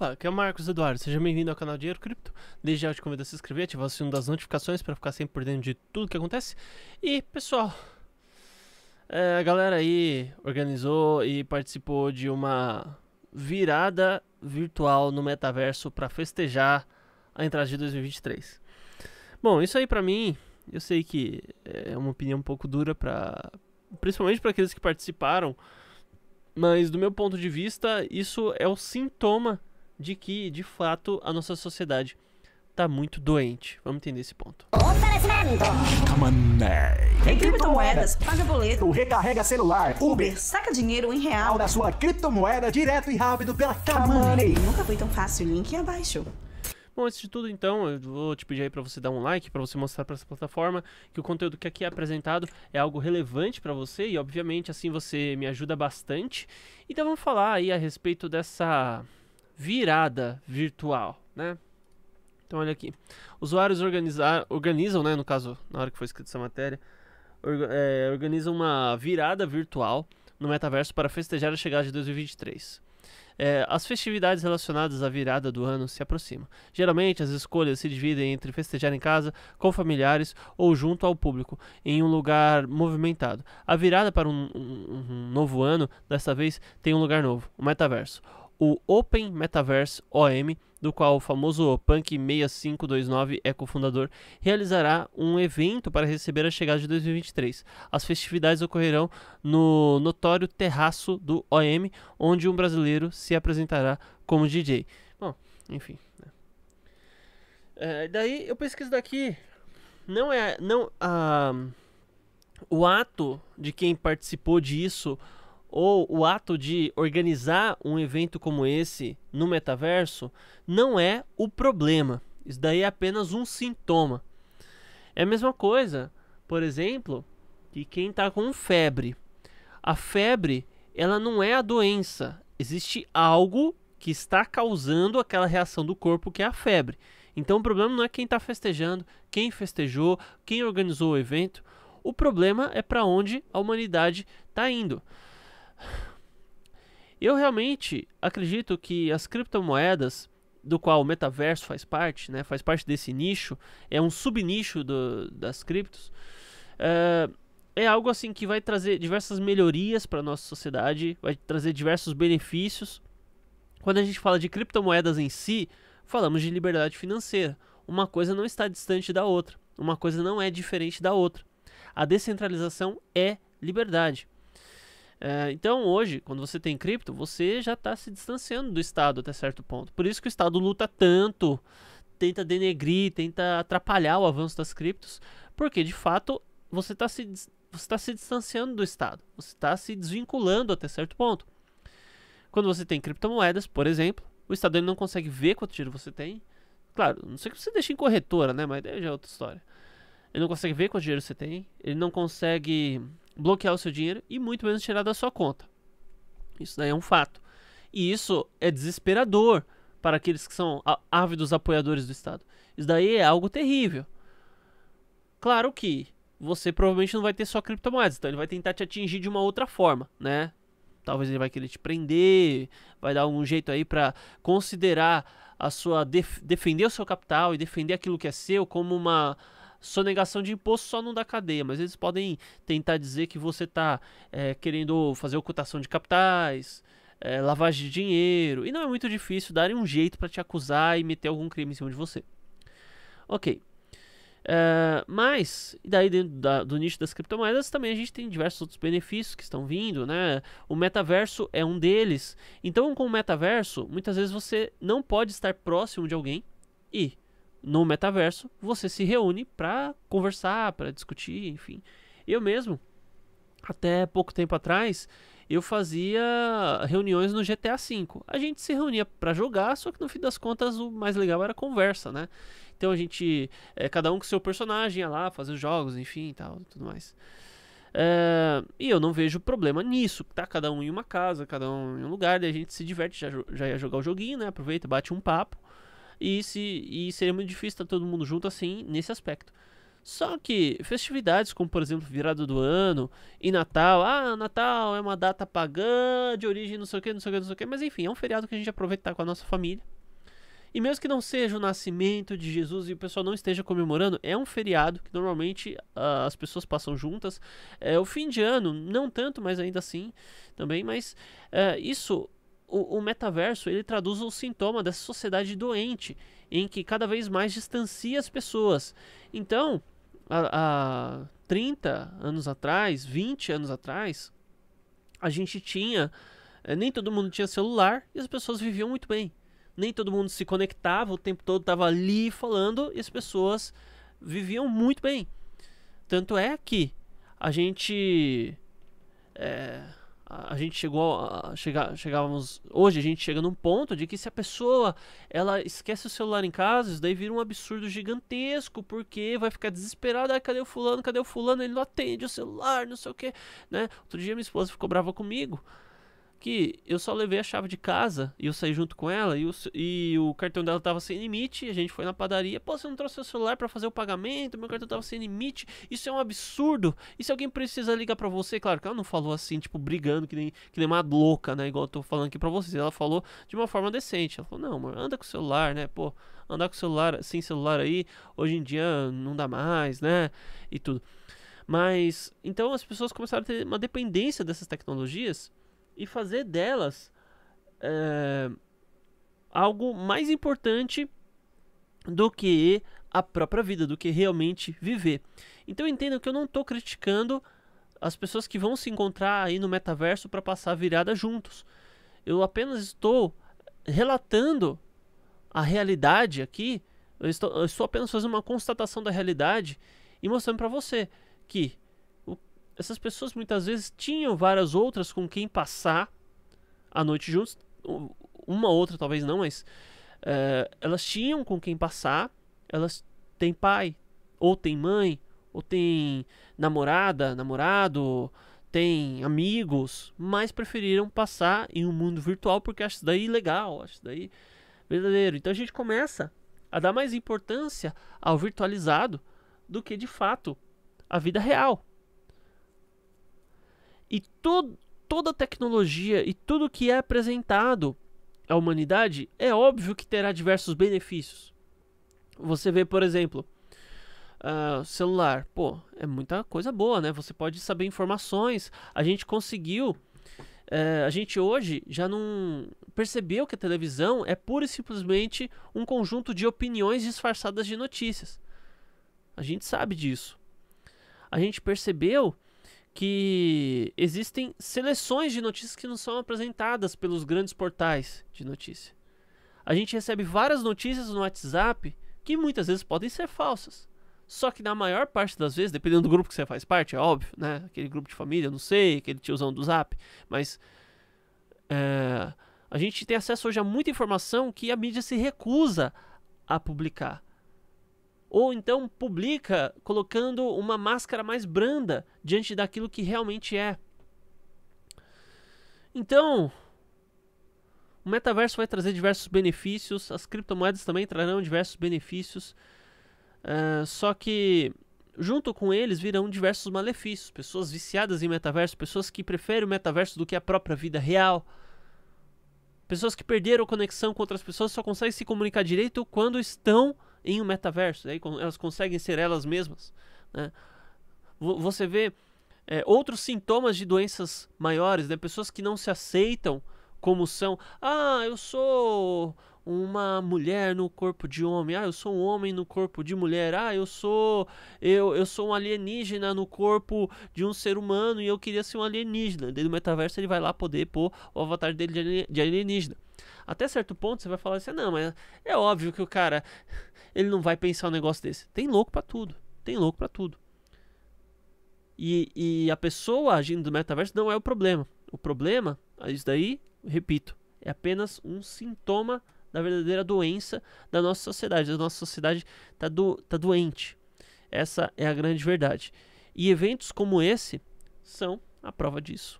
Opa, aqui é o Marcos Eduardo, seja bem-vindo ao canal Dinheiro Cripto. Desde já te convido a se inscrever, ativar o sino das notificações para ficar sempre por dentro de tudo que acontece. E, pessoal, é, a galera aí organizou e participou de uma virada virtual no metaverso para festejar a entrada de 2023. Bom, isso aí para mim, eu sei que é uma opinião um pouco dura principalmente para aqueles que participaram, mas do meu ponto de vista, isso é o sintoma de que, de fato, a nossa sociedade está muito doente. Vamos entender esse ponto. Em criptomoedas, paga boleto, recarrega celular, Uber, saca dinheiro em real da sua criptomoeda direto e rápido pela Nunca foi tão fácil, link abaixo. Bom, antes de tudo, então, eu vou te pedir aí para você dar um like, para você mostrar para essa plataforma que o conteúdo que aqui é apresentado é algo relevante para você e, obviamente, assim você me ajuda bastante. Então, vamos falar aí a respeito dessa virada virtual, né? Então olha aqui, usuários organizar, organizam, né, no caso, na hora que foi escrita essa matéria, orga, é, organizam uma virada virtual no metaverso para festejar a chegada de 2023. É, as festividades relacionadas à virada do ano se aproximam. Geralmente, as escolhas se dividem entre festejar em casa, com familiares ou junto ao público, em um lugar movimentado. A virada para um, um, um novo ano, desta vez, tem um lugar novo, o metaverso o Open Metaverse OM, do qual o famoso punk 6529 é cofundador, realizará um evento para receber a chegada de 2023. As festividades ocorrerão no notório terraço do OM, onde um brasileiro se apresentará como DJ. Bom, enfim. Né? É, daí eu pesquiso daqui. Não é. Não, ah, o ato de quem participou disso ou o ato de organizar um evento como esse no metaverso não é o problema. Isso daí é apenas um sintoma. É a mesma coisa, por exemplo, que quem está com febre. A febre, ela não é a doença. Existe algo que está causando aquela reação do corpo que é a febre. Então o problema não é quem está festejando, quem festejou, quem organizou o evento. O problema é para onde a humanidade está indo. Eu realmente acredito que as criptomoedas, do qual o metaverso faz parte, né, faz parte desse nicho, é um subnicho das criptos, é, é algo assim que vai trazer diversas melhorias para nossa sociedade, vai trazer diversos benefícios. Quando a gente fala de criptomoedas em si, falamos de liberdade financeira. Uma coisa não está distante da outra, uma coisa não é diferente da outra. A descentralização é liberdade. É, então hoje, quando você tem cripto, você já está se distanciando do Estado até certo ponto. Por isso que o Estado luta tanto, tenta denegrir, tenta atrapalhar o avanço das criptos, porque de fato você está se, você tá se distanciando do Estado, você está se desvinculando até certo ponto. Quando você tem criptomoedas, por exemplo, o Estado ele não consegue ver quanto dinheiro você tem. Claro, não sei que você deixe em corretora, né? Mas daí já é outra história. Ele não consegue ver quanto dinheiro você tem. Ele não consegue bloquear o seu dinheiro e muito menos tirar da sua conta. Isso daí é um fato. E isso é desesperador para aqueles que são ávidos apoiadores do Estado. Isso daí é algo terrível. Claro que você provavelmente não vai ter só criptomoedas, então ele vai tentar te atingir de uma outra forma, né? Talvez ele vai querer te prender, vai dar algum jeito aí para considerar a sua def defender o seu capital e defender aquilo que é seu como uma sonegação de imposto só não dá cadeia, mas eles podem tentar dizer que você está é, eh, querendo fazer ocultação de capitais, é, lavagem de dinheiro, e não é muito difícil darem um jeito para te acusar e meter algum crime em cima de você. Ok. É, mas, e daí dentro da, do nicho das criptomoedas também a gente tem diversos outros benefícios que estão vindo, né? O metaverso é um deles. Então, com o metaverso, muitas vezes você não pode estar próximo de alguém e no metaverso, você se reúne para conversar, para discutir, enfim. Eu mesmo, até pouco tempo atrás, eu fazia reuniões no GTA V. A gente se reunia para jogar, só que no fim das contas o mais legal era a conversa, né? Então a gente, é, cada um com seu personagem ia lá fazer os jogos, enfim, tal, tudo mais. É, e eu não vejo problema nisso, tá? Cada um em uma casa, cada um em um lugar, daí a gente se diverte, já, já ia jogar o joguinho, né? Aproveita, bate um papo. E, se, e seria muito difícil estar tá todo mundo junto assim nesse aspecto. Só que festividades como, por exemplo, virada do ano e Natal. Ah, Natal é uma data pagã, de origem não sei o que, não sei o que, não sei o que. Mas enfim, é um feriado que a gente aproveitar com a nossa família. E mesmo que não seja o nascimento de Jesus e o pessoal não esteja comemorando, é um feriado que normalmente uh, as pessoas passam juntas. É o fim de ano, não tanto, mas ainda assim também. Mas uh, isso o, o metaverso ele traduz o sintoma dessa sociedade doente, em que cada vez mais distancia as pessoas. Então, há, há 30 anos atrás, 20 anos atrás, a gente tinha. Eh, nem todo mundo tinha celular e as pessoas viviam muito bem. Nem todo mundo se conectava, o tempo todo estava ali falando e as pessoas viviam muito bem. Tanto é que a gente. É, a gente chegou a chegar, chegávamos hoje a gente chega num ponto de que se a pessoa ela esquece o celular em casa, isso daí vira um absurdo gigantesco, porque vai ficar desesperada, ah, cadê o fulano? Cadê o fulano? Ele não atende o celular, não sei o que né? Outro dia minha esposa ficou brava comigo que eu só levei a chave de casa e eu saí junto com ela e o, e o cartão dela tava sem limite. A gente foi na padaria. Pô, você não trouxe seu celular para fazer o pagamento? Meu cartão tava sem limite. Isso é um absurdo. E se alguém precisa ligar para você? Claro que ela não falou assim, tipo, brigando que nem, que nem uma louca, né? Igual eu tô falando aqui pra vocês. Ela falou de uma forma decente. Ela falou: não, amor, anda com o celular, né? Pô, andar com o celular, sem celular aí, hoje em dia não dá mais, né? E tudo. Mas, então as pessoas começaram a ter uma dependência dessas tecnologias e fazer delas é, algo mais importante do que a própria vida, do que realmente viver. Então entenda que eu não estou criticando as pessoas que vão se encontrar aí no metaverso para passar a virada juntos. Eu apenas estou relatando a realidade aqui. Eu estou, eu estou apenas fazendo uma constatação da realidade e mostrando para você que essas pessoas muitas vezes tinham várias outras com quem passar a noite juntos. Uma outra, talvez não, mas eh, elas tinham com quem passar. Elas têm pai, ou têm mãe, ou têm namorada, namorado, têm amigos, mas preferiram passar em um mundo virtual porque acho isso daí legal, acho isso daí verdadeiro. Então a gente começa a dar mais importância ao virtualizado do que de fato a vida real. E to toda a tecnologia e tudo que é apresentado à humanidade é óbvio que terá diversos benefícios. Você vê, por exemplo, uh, celular. Pô, é muita coisa boa, né? Você pode saber informações. A gente conseguiu. Eh, a gente hoje já não percebeu que a televisão é pura e simplesmente um conjunto de opiniões disfarçadas de notícias. A gente sabe disso. A gente percebeu que existem seleções de notícias que não são apresentadas pelos grandes portais de notícia. A gente recebe várias notícias no WhatsApp que muitas vezes podem ser falsas. Só que na maior parte das vezes, dependendo do grupo que você faz parte, é óbvio, né? Aquele grupo de família, não sei, aquele tiozão do zap, mas é, a gente tem acesso hoje a muita informação que a mídia se recusa a publicar ou então publica colocando uma máscara mais branda diante daquilo que realmente é. Então, o metaverso vai trazer diversos benefícios, as criptomoedas também trarão diversos benefícios, uh, só que junto com eles virão diversos malefícios, pessoas viciadas em metaverso, pessoas que preferem o metaverso do que a própria vida real. Pessoas que perderam conexão com outras pessoas só conseguem se comunicar direito quando estão em um metaverso. Aí elas conseguem ser elas mesmas. Né? Você vê é, outros sintomas de doenças maiores, né? pessoas que não se aceitam como são. Ah, eu sou uma mulher no corpo de homem. Ah, eu sou um homem no corpo de mulher. Ah, eu sou eu, eu sou um alienígena no corpo de um ser humano e eu queria ser um alienígena. dentro do metaverso ele vai lá poder pôr o avatar dele de alienígena. Até certo ponto você vai falar assim: ah, "Não, mas é óbvio que o cara ele não vai pensar um negócio desse. Tem louco para tudo. Tem louco para tudo. E, e, a pessoa agindo do metaverso não é o problema. O problema, é isso daí, repito, é apenas um sintoma da verdadeira doença da nossa sociedade. A nossa sociedade está do, tá doente. Essa é a grande verdade. E eventos como esse são a prova disso.